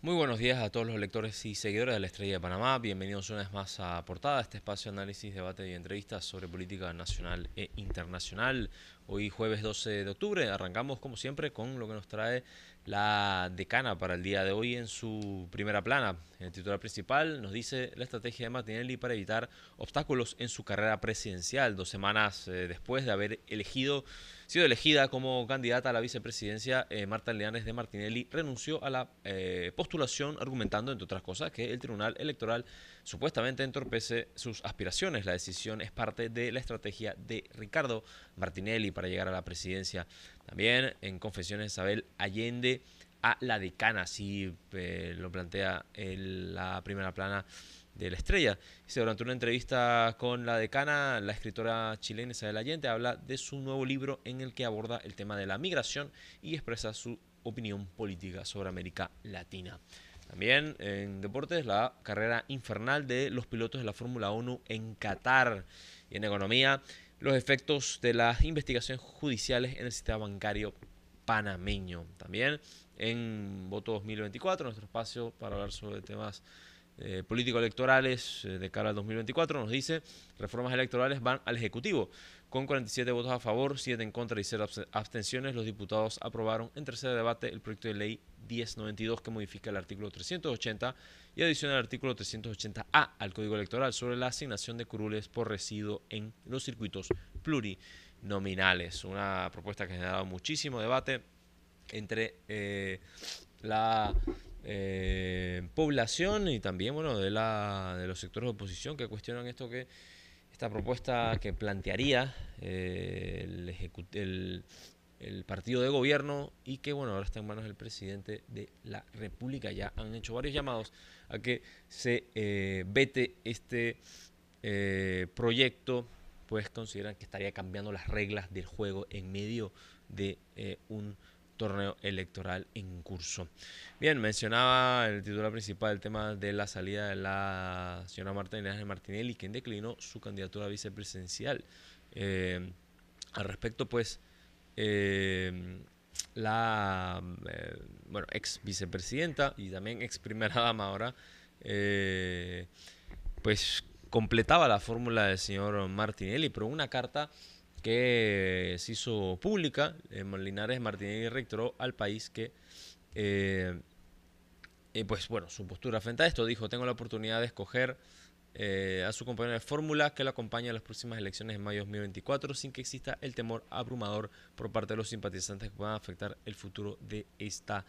Muy buenos días a todos los lectores y seguidores de la Estrella de Panamá. Bienvenidos una vez más a Portada, este espacio de análisis, debate y entrevistas sobre política nacional e internacional. Hoy jueves 12 de octubre arrancamos como siempre con lo que nos trae la decana para el día de hoy en su primera plana. En el titular principal nos dice la estrategia de Martinelli para evitar obstáculos en su carrera presidencial, dos semanas eh, después de haber elegido, sido elegida como candidata a la vicepresidencia, eh, Marta Leanes de Martinelli renunció a la eh, postulación argumentando, entre otras cosas, que el Tribunal Electoral supuestamente entorpece sus aspiraciones. La decisión es parte de la estrategia de Ricardo Martinelli para llegar a la presidencia. También en Confesiones Isabel Allende a la decana, así eh, lo plantea en la primera plana de la estrella. durante una entrevista con la decana, la escritora chilena Isabel Allende habla de su nuevo libro en el que aborda el tema de la migración y expresa su opinión política sobre América Latina. También en deportes, la carrera infernal de los pilotos de la Fórmula 1 en Qatar. Y en economía, los efectos de las investigaciones judiciales en el sistema bancario panameño. También en Voto 2024, nuestro espacio para hablar sobre temas políticos eh, político-electorales eh, de cara al 2024, nos dice reformas electorales van al Ejecutivo. Con 47 votos a favor, 7 en contra y 0 abstenciones, los diputados aprobaron en tercer debate el proyecto de ley 1092 que modifica el artículo 380 y adiciona el artículo 380A al Código Electoral sobre la asignación de curules por residuo en los circuitos plurinominales. Una propuesta que ha generado muchísimo debate entre eh, la eh, población y también bueno, de, la, de los sectores de oposición que cuestionan esto que esta propuesta que plantearía eh, el, partido de gobierno y que bueno ahora está en manos del presidente de la República. Ya han hecho varios llamados a que se eh, vete este eh, proyecto, pues consideran que estaría cambiando las reglas del juego en medio de un torneo electoral en curso. Bien, mencionaba el titular principal el tema de la salida de la señora Marta de Martinelli, quien declinó su candidatura a vicepresidencial. Eh, al respecto, pues, eh, la eh, bueno, ex vicepresidenta y también ex primera dama ahora, pues completaba la fórmula del señor Martinelli, pero una carta que se hizo pública, eh, Linares Martínez rectoró al país que, eh, eh, pues bueno, su postura frente a esto dijo, tengo la oportunidad de escoger a su compañero de fórmula que lo acompaña a las próximas elecciones en mayo de 2024 sin que exista el temor abrumador por parte de los simpatizantes que puedan afectar el futuro de esta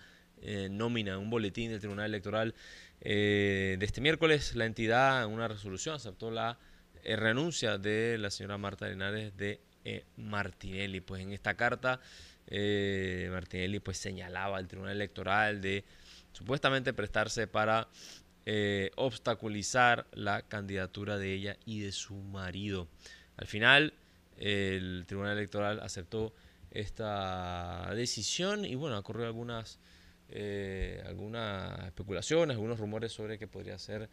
nómina, un boletín del Tribunal Electoral de este miércoles, la entidad en una resolución aceptó la renuncia de la señora Marta Linares de eh, Martinelli. Pues en esta carta eh, Martinelli pues señalaba al Tribunal Electoral de supuestamente prestarse para eh, obstaculizar la candidatura de ella y de su marido. Al final el Tribunal Electoral aceptó esta decisión y bueno, ocurrió algunas, algunas especulaciones, algunos rumores sobre que podría ser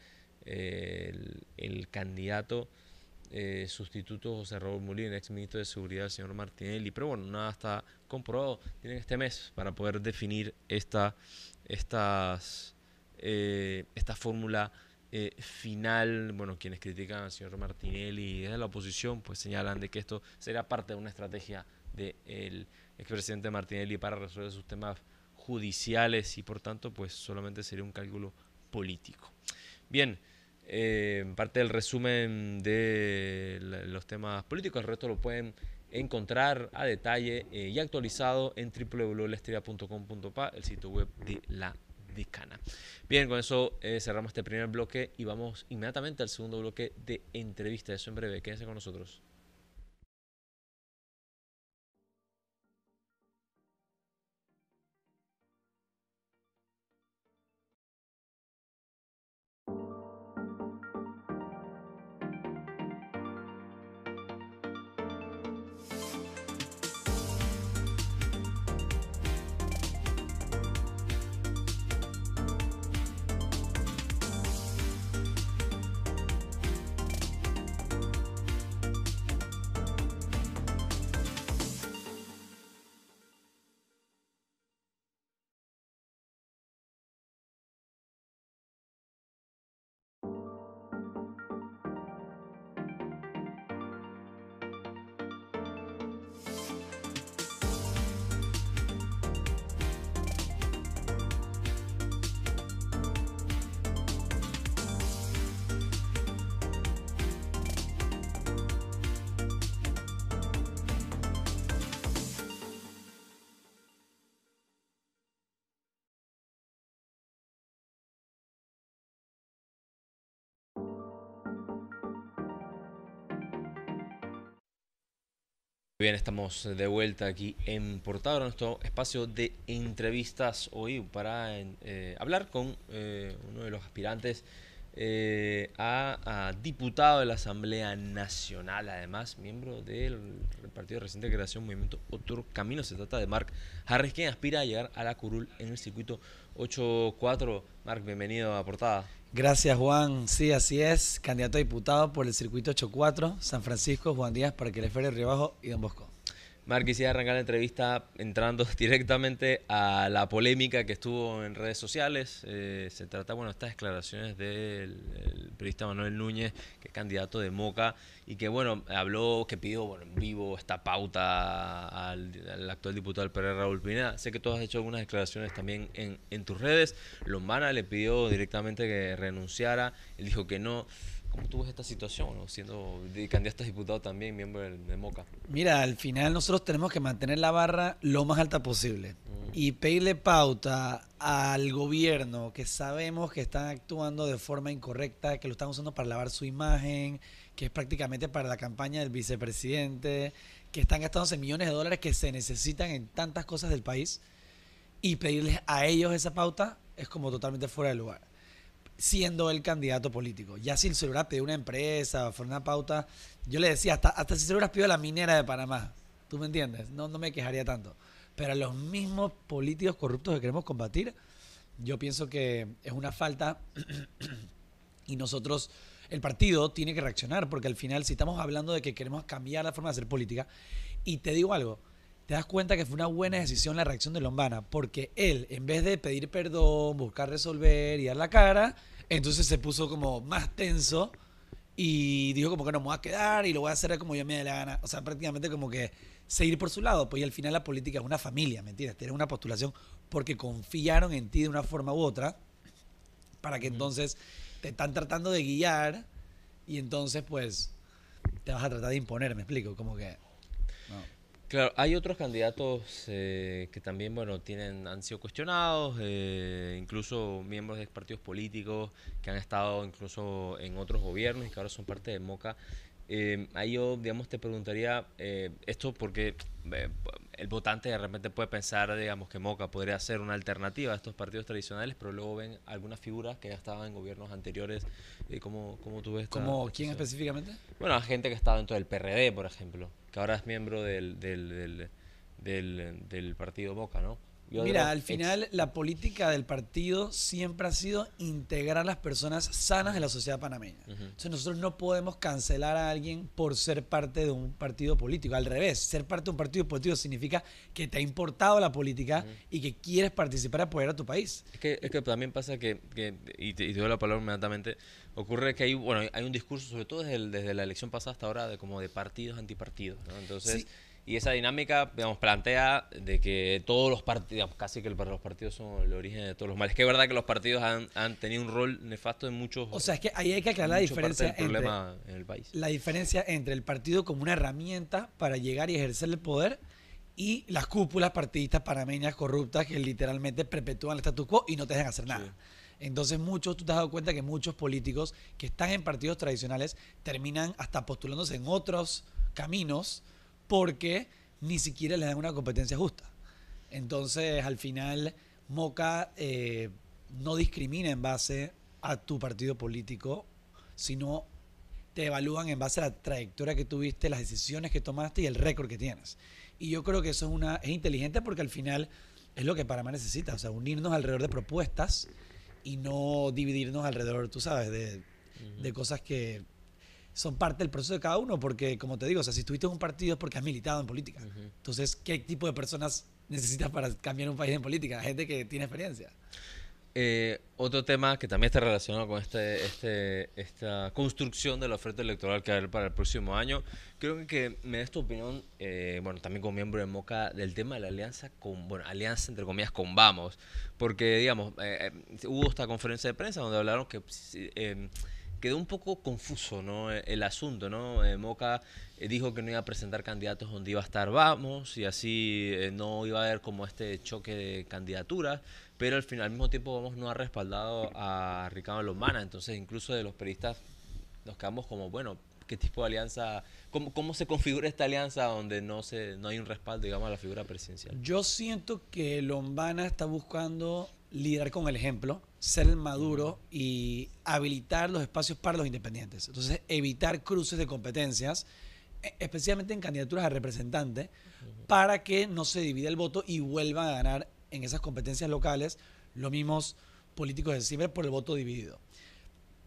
el candidato eh, sustituto José Raúl Molina, ex ministro de Seguridad, del señor Martinelli. Pero bueno, nada está comprobado. Tienen este mes para poder definir esta, estas, eh, esta fórmula eh, final. Bueno, quienes critican al señor Martinelli desde la oposición, pues señalan de que esto será parte de una estrategia del expresidente Martinelli para resolver sus temas judiciales y por tanto, pues solamente sería un cálculo político. Bien. Eh, parte del resumen de los temas políticos. El resto lo pueden encontrar a detalle eh, y actualizado en www.lestria.com.pa, el sitio web de la dicana. Bien, con eso eh, cerramos este primer bloque y vamos inmediatamente al segundo bloque de entrevista. Eso en breve, quédense con nosotros. Bien, estamos de vuelta aquí en Portada, nuestro espacio de entrevistas hoy para eh, hablar con eh, uno de los aspirantes eh, a, diputado de la Asamblea Nacional, además miembro del partido de reciente creación Movimiento Otro Camino. Se trata de Mark Harris, quien aspira a llegar a la curul en el circuito 8-4. Mark, bienvenido a Portada. Gracias, Juan. Sí, así es. Candidato a diputado por el circuito 84, San Francisco, Juan Díaz, para le Río Bajo y Don Bosco. Mar, quisiera arrancar la entrevista entrando directamente a la polémica que estuvo en redes sociales. Eh, se trata, bueno, de estas declaraciones del periodista Manuel Núñez, que es candidato de Moca, y que, bueno, habló, que pidió en vivo esta pauta al, actual diputado del Raúl Pineda. Sé que tú has hecho algunas declaraciones también en, en tus redes. Lombana le pidió directamente que renunciara, él dijo que no. ¿Cómo tú ves esta situación, siendo candidato a diputado también, miembro de Moca? Mira, al final nosotros tenemos que mantener la barra lo más alta posible mm. y pedirle pauta al gobierno que sabemos que están actuando de forma incorrecta, que lo están usando para lavar su imagen, que es prácticamente para la campaña del vicepresidente, que están gastándose millones de dólares que se necesitan en tantas cosas del país y pedirles a ellos esa pauta es como totalmente fuera de lugar siendo el candidato político. Ya si el celular una empresa, fue una pauta, yo le decía, hasta, hasta si el celular la minera de Panamá, ¿tú me entiendes? No, no me quejaría tanto. Pero los mismos políticos corruptos que queremos combatir, yo pienso que es una falta y nosotros, el partido tiene que reaccionar, porque al final si estamos hablando de que queremos cambiar la forma de hacer política, y te digo algo, te das cuenta que fue una buena decisión la reacción de Lombana, porque él, en vez de pedir perdón, buscar resolver y dar la cara, entonces se puso como más tenso y dijo como que no me voy a quedar y lo voy a hacer como yo me dé la gana. O sea, prácticamente como que seguir por su lado, pues y al final la política es una familia, mentira, entiendes? Tiene una postulación porque confiaron en ti de una forma u otra para que entonces te están tratando de guiar y entonces pues te vas a tratar de imponer, me explico, como que... Claro, hay otros candidatos eh, que también, bueno, tienen, han sido cuestionados, eh, incluso miembros de partidos políticos que han estado incluso en otros gobiernos y que ahora son parte de MOCA. Eh, ahí yo, digamos, te preguntaría esto porque el votante de repente puede pensar, digamos, que Moca podría ser una alternativa a estos partidos tradicionales, pero luego ven algunas figuras que ya estaban en gobiernos anteriores. ¿Cómo, cómo tú ves? ¿Como quién específicamente? Bueno, gente que estaba dentro del PRD, por ejemplo ahora es miembro del, del partido Boca, ¿no? Mira, al final la política del partido siempre ha sido integrar a las personas sanas de la sociedad panameña. Entonces nosotros no podemos cancelar a alguien por ser parte de un partido político. Al revés, ser parte de un partido político significa que te ha importado la política y que quieres participar a apoyar a tu país. Es que, también pasa que, y, te, doy la palabra inmediatamente, ocurre que hay, bueno, hay un discurso, sobre todo desde, la elección pasada hasta ahora, de como de partidos antipartidos. ¿no? Entonces... Y esa dinámica, digamos, plantea de que todos los partidos, casi que los partidos son el origen de todos los males. Es que es verdad que los partidos han, tenido un rol nefasto en muchos. O sea, es que ahí hay que aclarar la diferencia. entre, el La diferencia entre el partido como una herramienta para llegar y ejercer el poder y las cúpulas partidistas panameñas corruptas que literalmente perpetúan el status quo y no te dejan hacer nada. Entonces muchos, tú te has dado cuenta que muchos políticos que están en partidos tradicionales terminan hasta postulándose en otros caminos porque ni siquiera les dan una competencia justa. Entonces, al final, Moca eh, no discrimina en base a tu partido político, sino te evalúan en base a la trayectoria que tuviste, las decisiones que tomaste y el récord que tienes. Y yo creo que eso es, una, inteligente porque al final es lo que Panamá necesita, o sea, unirnos alrededor de propuestas y no dividirnos alrededor, tú sabes, de, de cosas que son parte del proceso de cada uno, porque como te digo, o sea, si estuviste en un partido es porque has militado en política. Entonces, ¿qué tipo de personas necesitas para cambiar un país en política? Gente que tiene experiencia. Eh, otro tema que también está relacionado con este, este, esta construcción de la oferta electoral que va a haber para el próximo año, creo que me das tu opinión, eh, bueno, también como miembro de Moca, del tema de la alianza con, bueno, alianza entre comillas con Vamos, porque digamos, eh, hubo esta conferencia de prensa donde hablaron que quedó un poco confuso ¿no? E, el, asunto, ¿no? Eh, Moca eh, dijo que no iba a presentar candidatos donde iba a estar Vamos y así eh, no iba a haber como este choque de candidaturas, pero al, final, al mismo tiempo Vamos no ha respaldado a Ricardo Lombana, entonces incluso de los periodistas nos quedamos como, bueno, ¿qué tipo de alianza, cómo, cómo se configura esta alianza donde no, se, no hay un respaldo, digamos, a la figura presidencial? Yo siento que Lombana está buscando liderar con el ejemplo ser maduro y habilitar los espacios para los independientes. Entonces, evitar cruces de competencias, e, especialmente en candidaturas a representante, para que no se divida el voto y vuelvan a ganar en esas competencias locales los mismos políticos de Ciber por el voto dividido.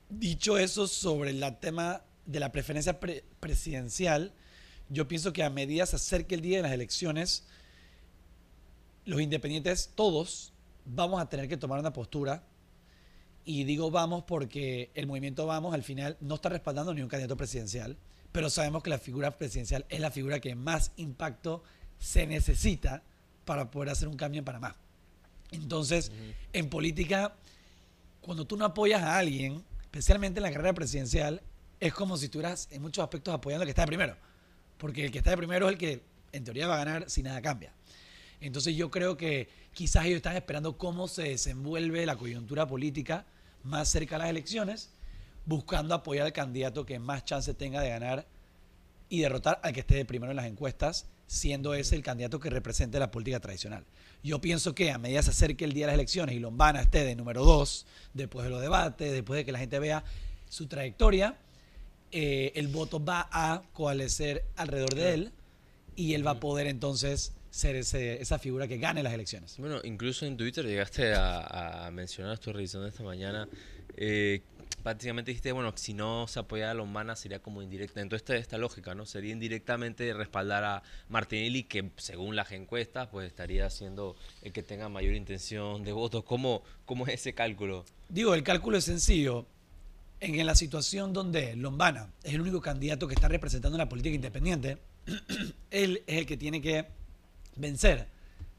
Dicho eso sobre el tema de la preferencia presidencial, yo pienso que a medida se acerque el día de las elecciones, los independientes, todos, vamos a tener que tomar una postura y digo vamos porque el movimiento Vamos al final no está respaldando ni un candidato presidencial, pero sabemos que la figura presidencial es la figura que más impacto se necesita para poder hacer un cambio en Panamá. Entonces, en política, cuando tú no apoyas a alguien, especialmente en la carrera presidencial, es como si estuvieras en muchos aspectos apoyando al que está de primero. Porque el que está de primero es el que en teoría va a ganar si nada cambia. Entonces yo creo que quizás ellos están esperando cómo se desenvuelve la coyuntura política más cerca a las elecciones, buscando apoyar al candidato que más chance tenga de ganar y derrotar al que esté de primero en las encuestas, siendo ese el candidato que represente la política tradicional. Yo pienso que a medida se acerque el día de las elecciones y Lombana esté de número dos, después de los debates, después de que la gente vea su trayectoria, eh, el voto va a coalescer alrededor de él y él va a poder entonces ser esa figura que gane las elecciones. Bueno, incluso en Twitter llegaste a, a mencionar, revisión de esta mañana, prácticamente eh, dijiste, bueno, si no se apoyara a Lombana sería como indirecta. Entonces esta, esta lógica, ¿no? Sería indirectamente respaldar a Martinelli, que según las encuestas, pues estaría siendo el que tenga mayor intención de voto. ¿Cómo, cómo es ese cálculo? Digo, el cálculo es sencillo. En la situación donde Lombana es el único candidato que está representando la política independiente, él es el que tiene que vencer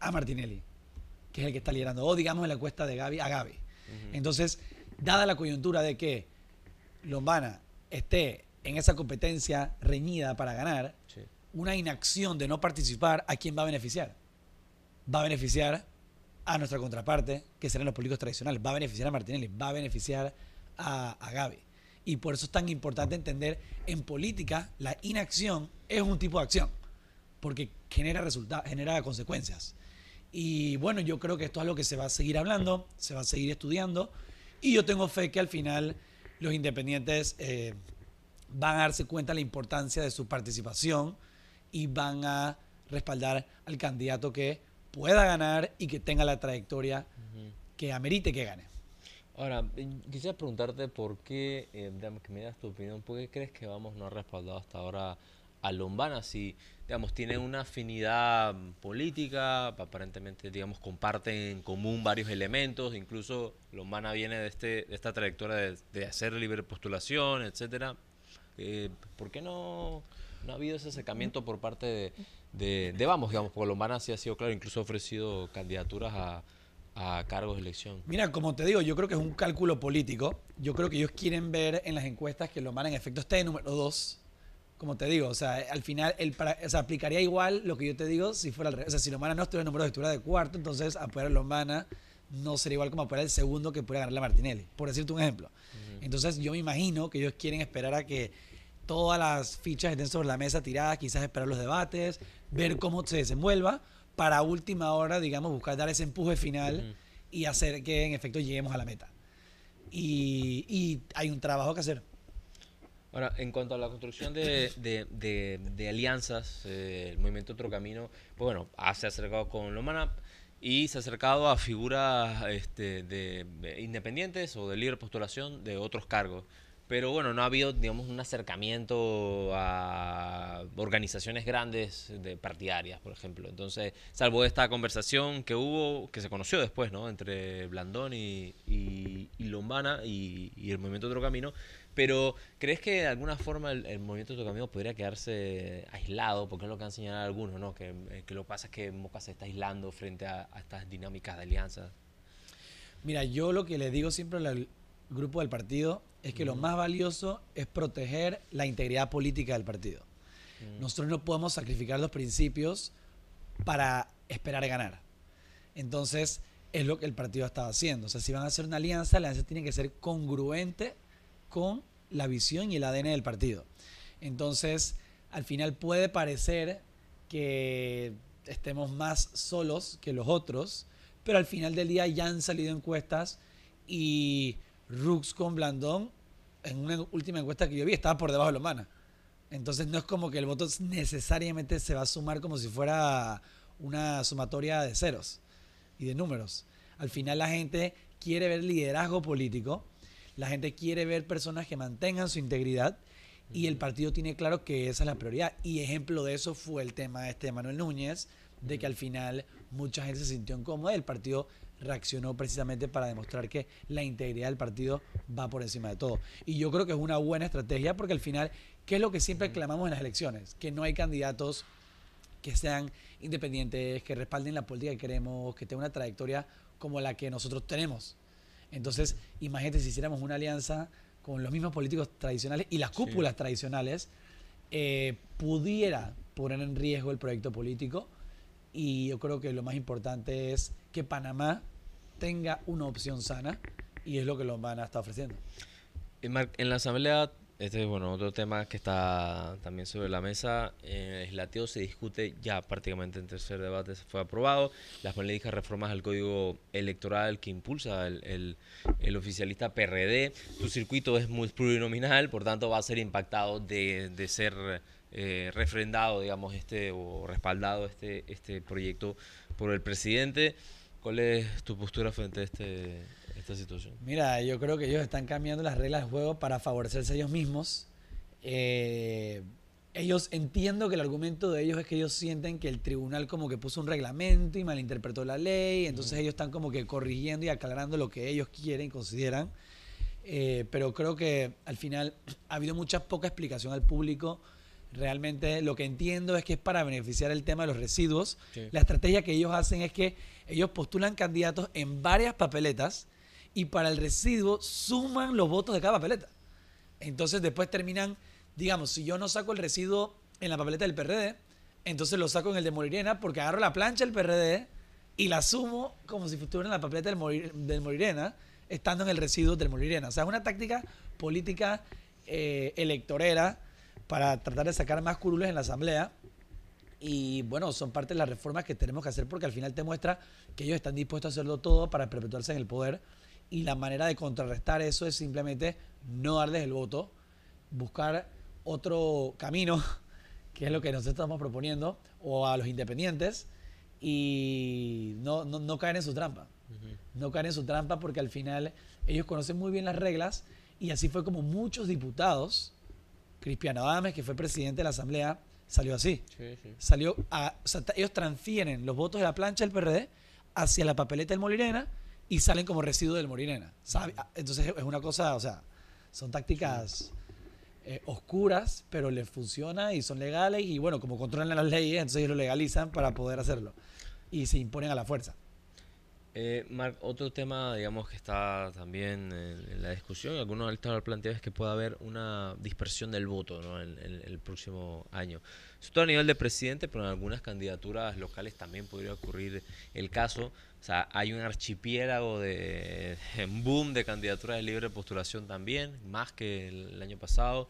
a Martinelli, que es el que está liderando, o digamos en la cuesta de Gaby a Gaby. Entonces, dada la coyuntura de que Lombana esté en esa competencia reñida para ganar, una inacción de no participar, ¿a quién va a beneficiar? Va a beneficiar a nuestra contraparte, que serán los políticos tradicionales, va a beneficiar a Martinelli, va a beneficiar a, a Gaby. Y por eso es tan importante entender en política la inacción es un tipo de acción. Porque genera, resultados genera consecuencias. Y bueno, yo creo que esto es algo que se va a seguir hablando, se va a seguir estudiando. Y yo tengo fe que al final los independientes eh, van a darse cuenta de la importancia de su participación y van a respaldar al candidato que pueda ganar y que tenga la trayectoria que amerite que gane. Ahora, quisiera preguntarte por qué, eh, que me das tu opinión, ¿por qué crees que vamos no ha respaldado hasta ahora a Lombana, si digamos, tienen una afinidad política, aparentemente digamos, comparten en común varios elementos, incluso Lombana viene de, este, esta trayectoria de, hacer libre postulación, etc. Eh, ¿Por qué no, no, ha habido ese acercamiento por parte de, de, de Vamos? Digamos, porque Lombana sí ha sido claro, incluso ha ofrecido candidaturas a, a cargos de elección. Mira, como te digo, yo creo que es un cálculo político. Yo creo que ellos quieren ver en las encuestas que Lombana en efecto esté número dos como te digo, o sea, al final, el aplicaría igual lo que yo te digo si fuera O sea, si Lombana no estuviera en número de estructura de cuarto, entonces apoyar a Lombana no sería igual como apoyar el segundo que pudiera ganar la Martinelli, por decirte un ejemplo. Entonces, yo me imagino que ellos quieren esperar a que todas las fichas estén sobre la mesa tiradas, quizás esperar los debates, ver cómo se desenvuelva, para última hora, digamos, buscar dar ese empuje final y hacer que en efecto lleguemos a la meta. y hay un trabajo que hacer Ahora, en cuanto a la construcción de, de, de, alianzas, eh, el movimiento Otro Camino, pues bueno, se ha acercado con Lomana y se ha acercado a figuras este, de, independientes o de libre postulación de otros cargos. Pero bueno, no ha habido, digamos, un acercamiento a organizaciones grandes de partidarias, por ejemplo. Entonces, salvo esta conversación que hubo, que se conoció después, ¿no? Entre Blandón y, y, Lombana y, y el movimiento Otro Camino, pero, ¿crees que de alguna forma el, movimiento de tu camino podría quedarse aislado? Porque es lo que han señalado algunos, ¿no? Que, eh, lo que pasa es que Moca se está aislando frente a, estas dinámicas de alianzas. Mira, yo lo que le digo siempre al grupo del partido es que lo más valioso es proteger la integridad política del partido. Mm. Nosotros no podemos sacrificar los principios para esperar ganar. Entonces, es lo que el partido ha estado haciendo. O sea, si van a hacer una alianza, la alianza tiene que ser congruente con la visión y el ADN del partido. Entonces, al final puede parecer que estemos más solos que los otros, pero al final del día ya han salido encuestas y Rooks con Blandón, en una última encuesta que yo vi, estaba por debajo de la humana. Entonces no es como que el voto necesariamente se va a sumar como si fuera una sumatoria de ceros y de números. Al final la gente quiere ver liderazgo político la gente quiere ver personas que mantengan su integridad y el partido tiene claro que esa es la prioridad. Y ejemplo de eso fue el tema de este Manuel Núñez, de que al final mucha gente se sintió incómoda y el partido reaccionó precisamente para demostrar que la integridad del partido va por encima de todo. Y yo creo que es una buena estrategia porque al final, ¿qué es lo que siempre clamamos en las elecciones? Que no hay candidatos que sean independientes, que respalden la política que queremos, que tengan una trayectoria como la que nosotros tenemos. Entonces, imagínate si hiciéramos una alianza con los mismos políticos tradicionales y las cúpulas tradicionales, eh, pudiera poner en riesgo el proyecto político. Y yo creo que lo más importante es que Panamá tenga una opción sana y es lo que lo van a estar ofreciendo. En la Asamblea este es bueno, otro tema que está también sobre la mesa. En eh, el legislativo se discute ya prácticamente en tercer debate, se fue aprobado. Las políticas reformas al código electoral que impulsa el, el, oficialista PRD. Su circuito es muy plurinominal, por tanto va a ser impactado de, de ser eh, refrendado, digamos, este o respaldado este, este proyecto por el presidente. ¿Cuál es tu postura frente a este esta situación? Mira, yo creo que ellos están cambiando las reglas del juego para favorecerse ellos mismos. Eh, ellos entiendo que el argumento de ellos es que ellos sienten que el tribunal como que puso un reglamento y malinterpretó la ley, entonces ellos están como que corrigiendo y aclarando lo que ellos quieren y consideran. Eh, pero creo que al final ha habido mucha poca explicación al público. Realmente lo que entiendo es que es para beneficiar el tema de los residuos. La estrategia que ellos hacen es que ellos postulan candidatos en varias papeletas y para el residuo suman los votos de cada papeleta. Entonces después terminan, digamos, si yo no saco el residuo en la papeleta del PRD, entonces lo saco en el de Morirena porque agarro la plancha del PRD y la sumo como si estuviera en la papeleta del, Morir, del estando en el residuo del Morirena. O sea, es una táctica política eh, electorera para tratar de sacar más curules en la Asamblea. Y bueno, son parte de las reformas que tenemos que hacer porque al final te muestra que ellos están dispuestos a hacerlo todo para perpetuarse en el poder y la manera de contrarrestar eso es simplemente no darles el voto, buscar otro camino, que es lo que nosotros estamos proponiendo, o a los independientes, y no, no, caer en su trampa. No caer en su trampa porque al final ellos conocen muy bien las reglas y así fue como muchos diputados, Cristiano Adames, que fue presidente de la Asamblea, salió así. Salió a, ellos transfieren los votos de la plancha del PRD hacia la papeleta del Molirena y salen como residuo del Morinena. ¿sabe? Ah, entonces es una cosa, o sea, son tácticas eh, oscuras, pero les funciona y son legales y bueno, como controlan las leyes, entonces lo legalizan para poder hacerlo y se imponen a la fuerza. Eh, Marc, otro tema, digamos, que está también en, la discusión, algunos han lo planteado es que pueda haber una dispersión del voto en, el próximo año. Esto a nivel de presidente, pero en algunas candidaturas locales también podría ocurrir el caso. O sea, hay un archipiélago de, boom de candidaturas de libre postulación también, más que el año pasado.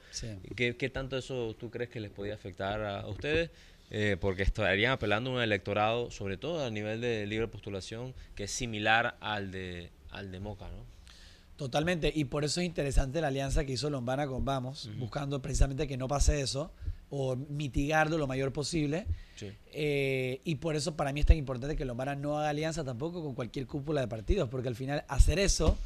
¿Qué, tanto eso tú crees que les podía afectar a, ustedes? Eh, porque estarían apelando a un electorado, sobre todo a nivel de libre postulación, que es similar al de, al de Moca, ¿no? Totalmente, y por eso es interesante la alianza que hizo Lombana con Vamos, buscando precisamente que no pase eso, o mitigarlo lo mayor posible. Eh, y por eso para mí es tan importante que Lomara no haga alianza tampoco con cualquier cúpula de partidos, porque al final hacer eso,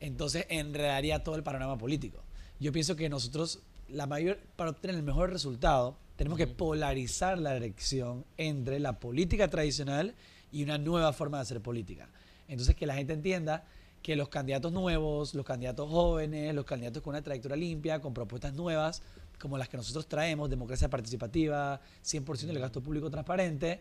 entonces enredaría todo el panorama político. Yo pienso que nosotros, la mayor, para obtener el mejor resultado, tenemos que polarizar la elección entre la política tradicional y una nueva forma de hacer política. Entonces, que la gente entienda que los candidatos nuevos, los candidatos jóvenes, los candidatos con una trayectoria limpia, con propuestas nuevas, como las que nosotros traemos, democracia participativa, 100% del gasto público transparente,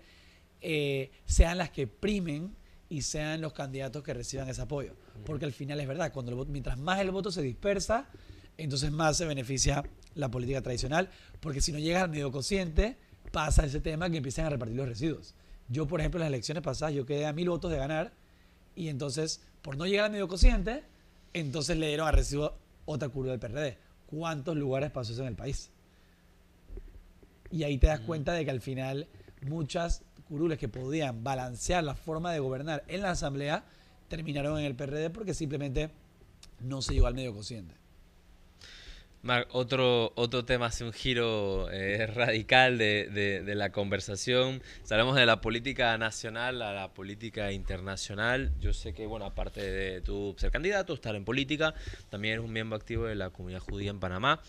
eh, sean las que primen y sean los candidatos que reciban ese apoyo. Porque al final es verdad, cuando mientras más el voto se dispersa, entonces más se beneficia la política tradicional, porque si no llega al medio consciente, pasa ese tema que empiezan a repartir los residuos. Yo, por ejemplo, en las elecciones pasadas, yo quedé a mil votos de ganar, y entonces, por no llegar al medio consciente, entonces le dieron a recibo otra curva del PRD cuántos lugares pasó eso en el país. Y ahí te das mm. cuenta de que al final muchas curules que podían balancear la forma de gobernar en la asamblea terminaron en el PRD porque simplemente no se llegó al medio consciente. Marc, otro, otro tema hace un giro eh, radical de, la conversación. Salimos de la política nacional a la política internacional. Yo sé que, bueno, aparte de tu ser candidato, estar en política, también eres un miembro activo de la comunidad judía en Panamá.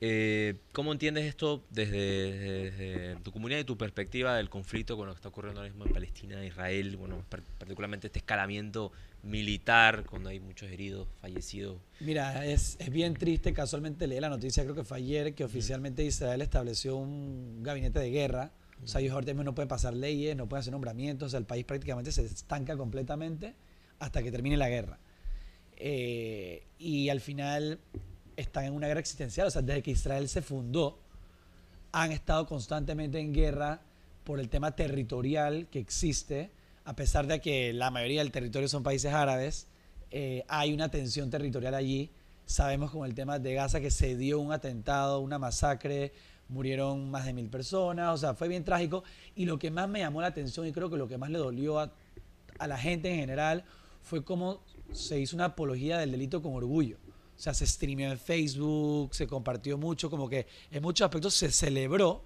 Eh, ¿Cómo entiendes esto desde, tu comunidad y tu perspectiva del conflicto con lo que está ocurriendo ahora mismo en Palestina, Israel? Bueno, particularmente este escalamiento militar, cuando hay muchos heridos, fallecidos. Mira, es, bien triste. Casualmente leí la noticia, creo que fue ayer, que oficialmente Israel estableció un gabinete de guerra. O sea, ellos ahorita no pueden pasar leyes, no pueden hacer nombramientos. O sea, el país prácticamente se estanca completamente hasta que termine la guerra. Eh, y al final están en una guerra existencial. O sea, desde que Israel se fundó, han estado constantemente en guerra por el tema territorial que existe, a pesar de que la mayoría del territorio son países árabes, eh, hay una tensión territorial allí. Sabemos con el tema de Gaza que se dio un atentado, una masacre, murieron más de mil personas, o sea, fue bien trágico. Y lo que más me llamó la atención y creo que lo que más le dolió a, a la gente en general fue cómo se hizo una apología del delito con orgullo. O sea, se streameó en Facebook, se compartió mucho, como que en muchos aspectos se celebró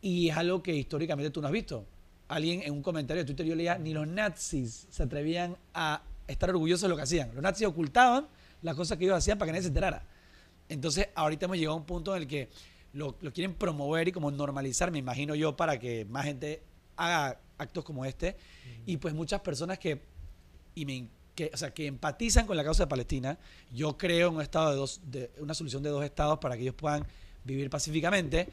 y es algo que históricamente tú no has visto. Alguien en un comentario de Twitter yo leía, ni los nazis se atrevían a estar orgullosos de lo que hacían. Los nazis ocultaban las cosas que ellos hacían para que nadie se enterara. Entonces, ahorita hemos llegado a un punto en el que lo, quieren promover y como normalizar, me imagino yo, para que más gente haga actos como este. Y pues muchas personas que, y me o sea, que empatizan con la causa de Palestina. Yo creo en un estado de de, una solución de dos estados para que ellos puedan vivir pacíficamente,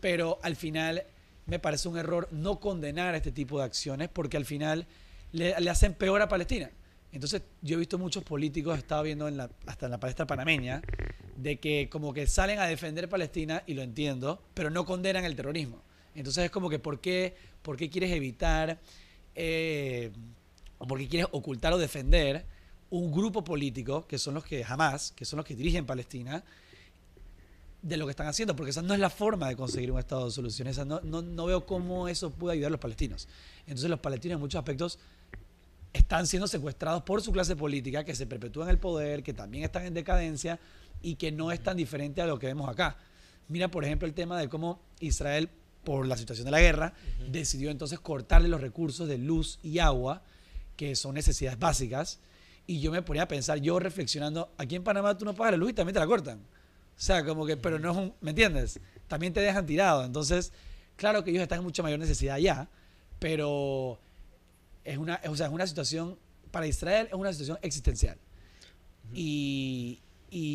pero al final me parece un error no condenar este tipo de acciones porque al final le, hacen peor a Palestina. Entonces, yo he visto muchos políticos, he estado viendo hasta en la palestra panameña, de que como que salen a defender Palestina, y lo entiendo, pero no condenan el terrorismo. Entonces es como que, ¿por qué, por qué quieres evitar eh, o porque quieres ocultar o defender un grupo político, que son los que jamás, que son los que dirigen Palestina, de lo que están haciendo, porque esa no es la forma de conseguir un estado de solución. Esa no, no, veo cómo eso puede ayudar a los palestinos. Entonces los palestinos en muchos aspectos están siendo secuestrados por su clase política, que se perpetúa en el poder, que también están en decadencia y que no es tan diferente a lo que vemos acá. Mira, por ejemplo, el tema de cómo Israel, por la situación de la guerra, decidió entonces cortarle los recursos de luz y agua que son necesidades básicas. Y yo me ponía a pensar, yo reflexionando, aquí en Panamá tú no pagas la luz y también te la cortan. O sea, como que, pero no es un, ¿me entiendes? También te dejan tirado. Entonces, claro que ellos están en mucha mayor necesidad ya pero es una, o es una situación, para Israel es una situación existencial. y,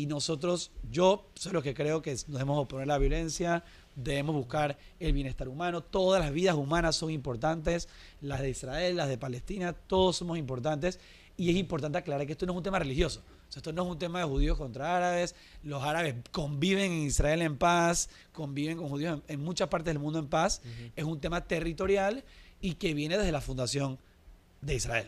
nosotros, yo soy los que creo que nos debemos oponer a la violencia, debemos buscar el bienestar humano. Todas las vidas humanas son importantes, las de Israel, las de Palestina, todos somos importantes. Y es importante aclarar que esto no es un tema religioso. esto no es un tema de judíos contra árabes. Los árabes conviven en Israel en paz, conviven con judíos en, muchas partes del mundo en paz. Es un tema territorial y que viene desde la fundación de Israel.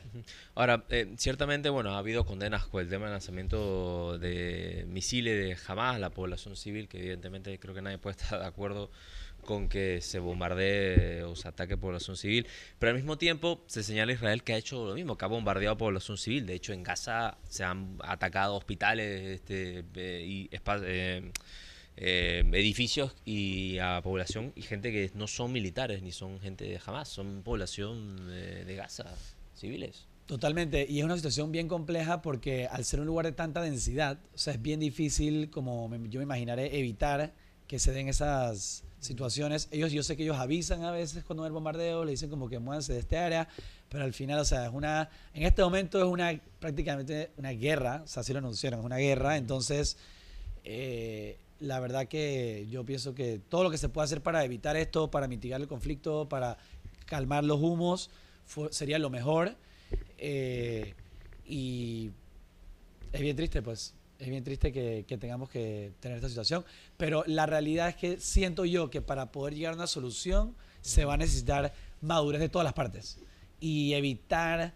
Ahora, eh, ciertamente, bueno, ha habido condenas con el tema del lanzamiento de misiles de Hamas, la población civil, que evidentemente creo que nadie puede estar de acuerdo con que se bombardee eh, o se ataque población civil, pero al mismo tiempo se señala a Israel que ha hecho lo mismo, que ha bombardeado población civil. De hecho, en Gaza se han atacado hospitales este, eh, y edificios y a población y gente que no son militares ni son gente de Hamas, son población de Gaza civiles. Totalmente, y es una situación bien compleja porque al ser un lugar de tanta densidad, o sea, es bien difícil, como yo me imaginaré, evitar que se den esas situaciones. Ellos, yo sé que ellos avisan a veces cuando hay bombardeo, le dicen como que muévanse de este área, pero al final, o sea, es una, en este momento es una prácticamente una guerra, o sea, así lo anunciaron, es una guerra, entonces, eh, la verdad que yo pienso que todo lo que se puede hacer para evitar esto, para mitigar el conflicto, para calmar los humos, sería lo mejor. Eh, y es bien triste, pues, es bien triste que, que, tengamos que tener esta situación, pero la realidad es que siento yo que para poder llegar a una solución se va a necesitar madurez de todas las partes y evitar,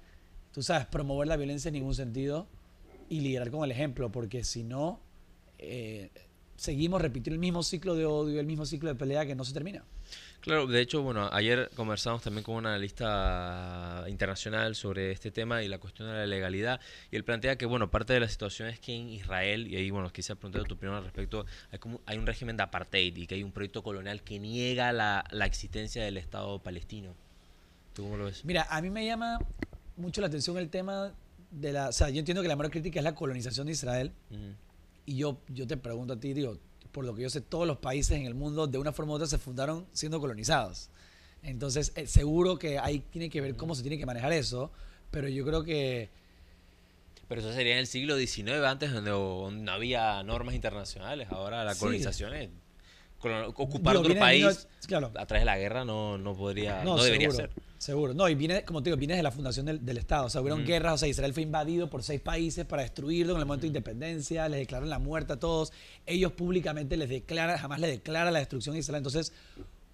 tú sabes, promover la violencia en ningún sentido y liderar con el ejemplo, porque si no, seguimos repitiendo el mismo ciclo de odio, el mismo ciclo de pelea que no se termina. Claro, de hecho, bueno, ayer conversamos también con una analista internacional sobre este tema y la cuestión de la legalidad, y él plantea que, bueno, parte de la situación es que en Israel, y ahí, bueno, quisiera preguntar tu opinión al respecto, hay, hay un régimen de apartheid y que hay un proyecto colonial que niega la, existencia del Estado palestino. ¿Tú cómo lo ves? Mira, a mí me llama mucho la atención el tema de la... O sea, yo entiendo que la mayor crítica es la colonización de Israel. Y yo, te pregunto a ti, digo, por lo que yo sé, todos los países en el mundo de una forma u otra se fundaron siendo colonizados. Entonces, eh, seguro que hay tiene que ver cómo se tiene que manejar eso, pero yo creo que... Pero eso sería en el siglo XIX, antes donde no había normas internacionales. Ahora la colonización es ocupar otro país a través de la guerra no, no podría, no, debería seguro, ser. Seguro, no, y viene, como te digo, viene de la fundación del, Estado, o sea, hubo mm. guerras, o sea, Israel fue invadido por seis países para destruirlo en el momento de independencia, les declaran la muerte a todos, ellos públicamente les declaran, jamás les declara la destrucción a Israel, entonces,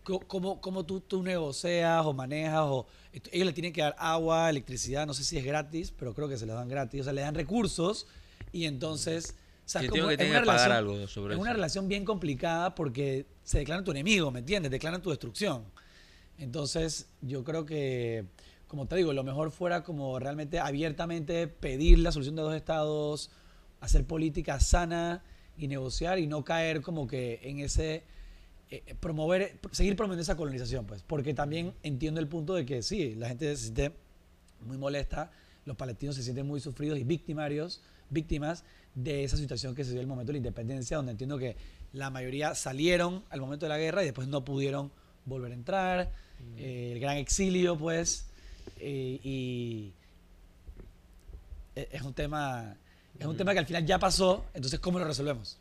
¿cómo, tú, negocias o manejas? o Ellos le tienen que dar agua, electricidad, no sé si es gratis, pero creo que se les dan gratis, o sea, le dan recursos y entonces o sea, que, que algo sobre es una relación bien complicada porque se declaran tu enemigo, ¿me entiendes? Declaran tu destrucción. Entonces, yo creo que, como te digo, lo mejor fuera como realmente abiertamente pedir la solución de dos estados, hacer política sana y negociar y no caer como que en ese eh, eh, promover seguir promoviendo esa colonización pues porque también entiendo el punto de que sí la gente se siente muy molesta los palestinos se sienten muy sufridos y victimarios víctimas de esa situación que se dio el momento de la independencia, donde entiendo que la mayoría salieron al momento de la guerra y después no pudieron volver a entrar, mm. eh, el gran exilio, pues, eh, y e, es un tema es un mm. tema que al final ya pasó, entonces ¿cómo lo resolvemos?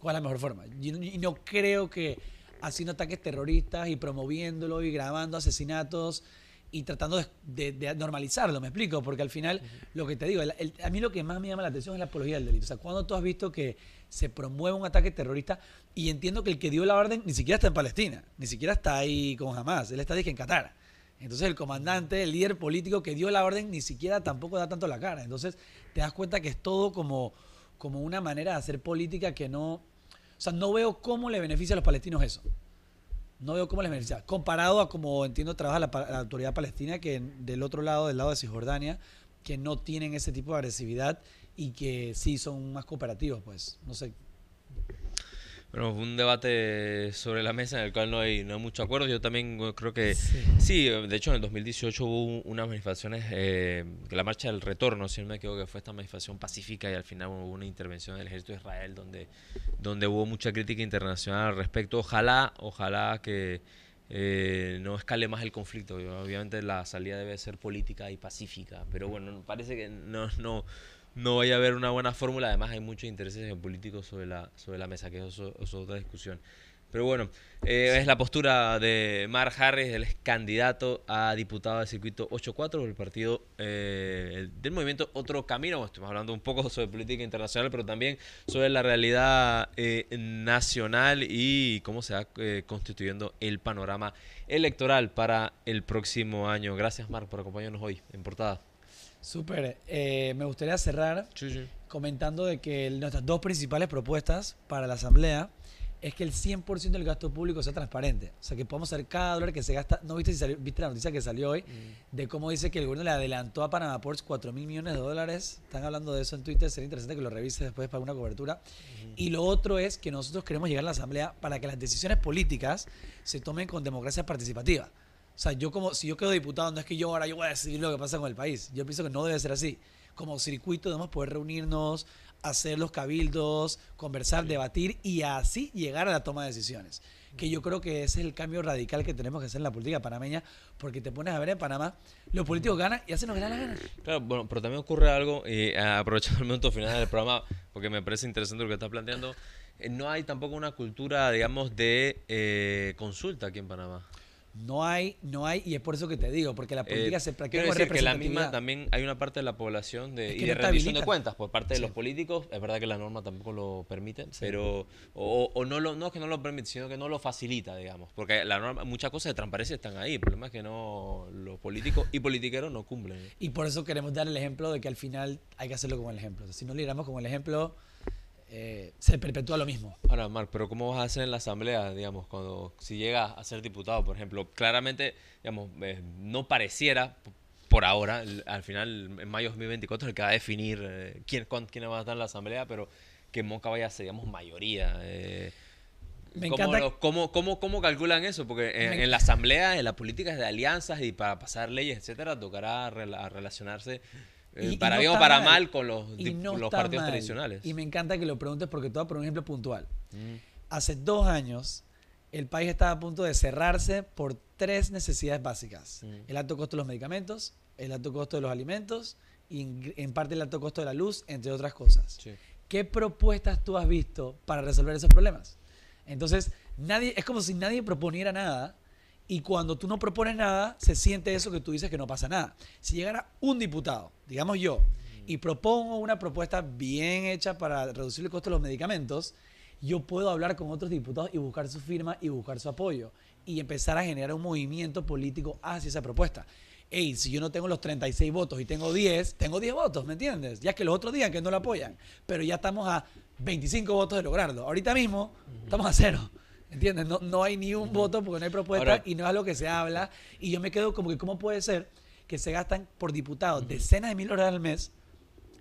¿Cuál es la mejor forma? y no creo que haciendo ataques terroristas y promoviéndolo y grabando asesinatos y tratando de, normalizarlo, ¿me explico? Porque al final, lo que te digo, a mí lo que más me llama la atención es la apología del delito. O sea, cuando tú has visto que se promueve un ataque terrorista y entiendo que el que dio la orden ni siquiera está en Palestina, ni siquiera está ahí como jamás, él está, dije, en Qatar. Entonces el comandante, el líder político que dio la orden ni siquiera tampoco da tanto la cara. Entonces te das cuenta que es todo como, como una manera de hacer política que no... O sea, no veo cómo le beneficia a los palestinos eso. No veo cómo les merecía Comparado a como entiendo trabaja la, la, autoridad palestina, que del otro lado, del lado de Cisjordania, que no tienen ese tipo de agresividad y que sí son más cooperativos, pues. No sé bueno, fue un debate sobre la mesa en el cual no hay, no mucho acuerdo. Yo también eh, creo que sí, de hecho en el 2018 hubo unas manifestaciones, eh, la marcha del retorno, si no me equivoco, que fue esta manifestación pacífica y al final hubo una intervención del ejército de Israel donde, donde hubo mucha crítica internacional al respecto. Ojalá, ojalá que eh, no escale más el conflicto. Obviamente la salida debe ser política y pacífica, pero bueno, parece que no, no no vaya a haber una buena fórmula. Además, hay muchos intereses geopolíticos sobre la, sobre la mesa, que es otra discusión. Pero bueno, eh, es la postura de Mark Harris, el candidato a diputado del circuito 8-4 del partido eh, del movimiento Otro Camino. Estamos hablando un poco sobre política internacional, pero también sobre la realidad eh, nacional y cómo se va constituyendo el panorama electoral para el próximo año. Gracias, Mark, por acompañarnos hoy en portada. Súper. Eh, me gustaría cerrar comentando de que nuestras dos principales propuestas para la Asamblea es que el 100% del gasto público sea transparente. O sea, que podamos hacer cada dólar que se gasta. ¿No viste, si viste la noticia que salió hoy mm. de cómo dice que el gobierno le adelantó a Panamá Ports 4 mil millones de dólares? Están hablando de eso en Twitter. Sería interesante que lo revises después para una cobertura. Y lo otro es que nosotros queremos llegar a la Asamblea para que las decisiones políticas se tomen con democracia participativa. O sea, yo como, si yo quedo diputado, no es que yo ahora yo voy a decidir lo que pasa con el país. Yo pienso que no debe ser así. Como circuito debemos poder reunirnos, hacer los cabildos, conversar, debatir y así llegar a la toma de decisiones. Que yo creo que ese es el cambio radical que tenemos que hacer en la política panameña, porque te pones a ver en Panamá, los políticos ganan y hacen lo que Claro, bueno, pero también ocurre algo, y ah, aprovechando el momento final del programa, porque me parece interesante lo que estás planteando, eh, no hay tampoco una cultura, digamos, de eh, consulta aquí en Panamá. No hay, no hay, y es por eso que te digo, porque la eh, política se practica que la misma también hay una parte de la población de, y de de cuentas por parte de los políticos. Es verdad que la norma tampoco lo permite, pero o, no lo, es que no lo permite, sino que no lo facilita, digamos, porque la norma, muchas cosas de transparencia están ahí. El problema es que no los políticos y politiqueros no cumplen. Y por eso queremos dar el ejemplo de que al final hay que hacerlo como el ejemplo. si no lideramos como el ejemplo, eh, se perpetúa lo mismo. Ahora, Marc, pero ¿cómo vas a hacer en la asamblea, digamos, cuando si llegas a ser diputado, por ejemplo? Claramente, digamos, eh, no pareciera, por ahora, al final, en mayo de 2024 el que va a definir eh, quién, quién va a estar en la asamblea, pero que Moca vaya a ser, digamos, mayoría. Me encanta... cómo, calculan eso? Porque en, la asamblea, en las políticas de alianzas y para pasar leyes, etcétera, tocará relacionarse eh, para bien o para mal, con los, partidos tradicionales. Y me encanta que lo preguntes porque todo por un ejemplo puntual. Mm. Hace dos años el país estaba a punto de cerrarse por tres necesidades básicas. Mm. El alto costo de los medicamentos, el alto costo de los alimentos y en parte el alto costo de la luz, entre otras cosas. ¿Qué propuestas tú has visto para resolver esos problemas? Entonces, nadie, es como si nadie proponiera nada y cuando tú no propones nada, se siente eso que tú dices que no pasa nada. Si llegara un diputado, digamos yo, y propongo una propuesta bien hecha para reducir el costo de los medicamentos, yo puedo hablar con otros diputados y buscar su firma y buscar su apoyo y empezar a generar un movimiento político hacia esa propuesta. Ey, si yo no tengo los 36 votos y tengo 10, tengo 10 votos, ¿me entiendes? Ya que los otros digan que no lo apoyan, pero ya estamos a 25 votos de lograrlo. Ahorita mismo estamos a cero. ¿Entiendes? No, hay ni un voto porque no hay propuesta y no es lo que se habla. Y yo me quedo como que, ¿cómo puede ser que se gastan por diputados decenas de mil horas al mes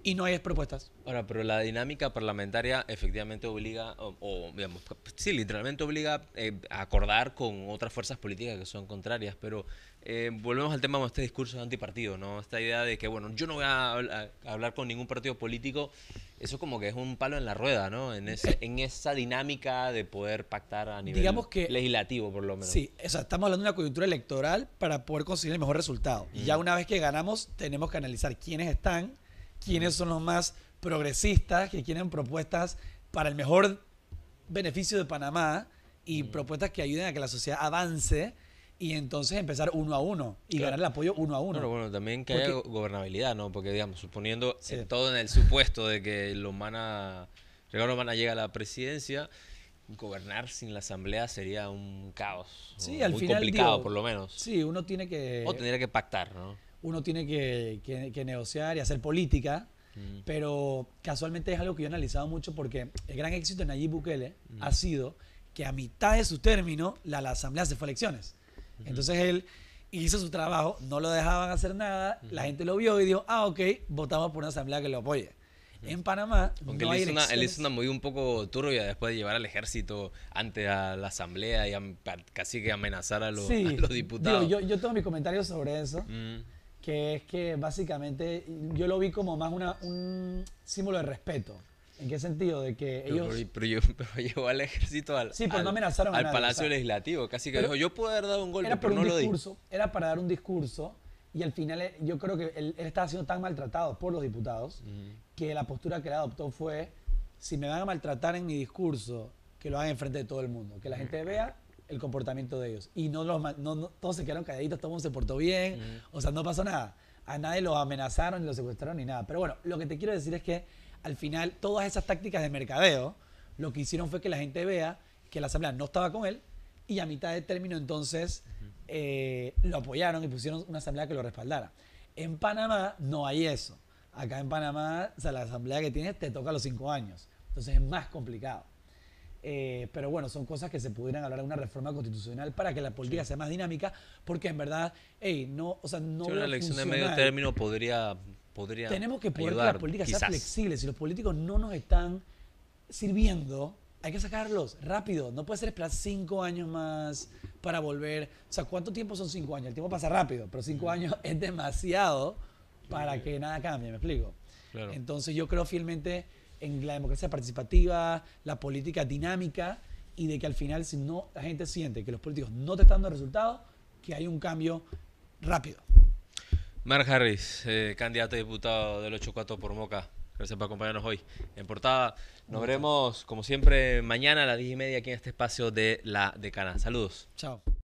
y no hay propuestas? Ahora, pero la dinámica parlamentaria efectivamente obliga, o, digamos, sí, literalmente obliga eh, a acordar con otras fuerzas políticas que son contrarias, pero eh, volvemos al tema de este discurso antipartido, ¿no? Esta idea de que, bueno, yo no voy a, hablar con ningún partido político, eso como que es un palo en la rueda, ¿no? En, eh. esa dinámica de poder pactar a nivel legislativo, por lo menos. Sí, estamos hablando de una coyuntura electoral para poder conseguir el mejor resultado. Y ya una vez que ganamos, tenemos que analizar quiénes están, quiénes son los más progresistas, que tienen propuestas para el mejor beneficio de Panamá y propuestas que ayuden a que la sociedad avance y entonces empezar uno a uno y ganar el apoyo uno a uno. Pero bueno, también que haya gobernabilidad, ¿no? Porque, digamos, suponiendo todo en el supuesto de que Lomana, Ricardo llega a la presidencia, gobernar sin la asamblea sería un caos. Sí, al muy complicado, por lo menos. Sí, uno tiene que. O tendría que pactar, ¿no? Uno tiene que, negociar y hacer política. Pero casualmente es algo que yo he analizado mucho porque el gran éxito de Nayib Bukele ha sido que a mitad de su término la asamblea se fue a elecciones. Entonces él hizo su trabajo, no lo dejaban hacer nada, la gente lo vio y dijo, ah, ok, votamos por una asamblea que lo apoye. En Panamá no él, hizo una, él hizo una movida un poco turbia después de llevar al ejército ante a la asamblea y casi que amenazar a los, los diputados. yo, tengo mis comentarios sobre eso, que es que básicamente yo lo vi como más una, un símbolo de respeto. ¿En qué sentido? De que ellos... Pero, yo, llevó al ejército al, sí, pues, no amenazaron al Palacio Legislativo. Casi que dijo, yo puedo haber dado un golpe, era pero no lo di. Era para dar un discurso y al final eh, yo creo que él, estaba siendo tan maltratado por los diputados que la postura que él adoptó fue, si me van a maltratar en mi discurso, que lo hagan enfrente de todo el mundo, que la gente vea el comportamiento de ellos. Y no los, todos se quedaron calladitos, todo el mundo se portó bien, o sea, no pasó nada. A nadie lo amenazaron, ni los secuestraron, ni nada. Pero bueno, lo que te quiero decir es que al final todas esas tácticas de mercadeo lo que hicieron fue que la gente vea que la asamblea no estaba con él y a mitad de término entonces eh, lo apoyaron y pusieron una asamblea que lo respaldara. En Panamá no hay eso. Acá en Panamá, o sea, la asamblea que tienes te toca los cinco años. Entonces es más complicado. Eh, pero bueno, son cosas que se pudieran hablar de una reforma constitucional para que la política sea más dinámica, porque en verdad, hey, no, o sea, no. una elección de medio término podría tenemos que poder que la políticas sea flexibles. Si los políticos no nos están sirviendo, hay que sacarlos rápido. No puede ser esperar cinco años más para volver. O sea, ¿cuánto tiempo son cinco años? El tiempo pasa rápido, pero cinco años es demasiado para que nada cambie, ¿me explico? Entonces yo creo fielmente en la democracia participativa, la política dinámica y de que al final si no la gente siente que los políticos no te están dando resultados, que hay un cambio rápido. Mark Harris, eh, candidato a diputado del 84 por Moca. Gracias por acompañarnos hoy en portada. Nos veremos, como siempre, mañana a las 10 y media aquí en este espacio de La Decana. Saludos. Chao.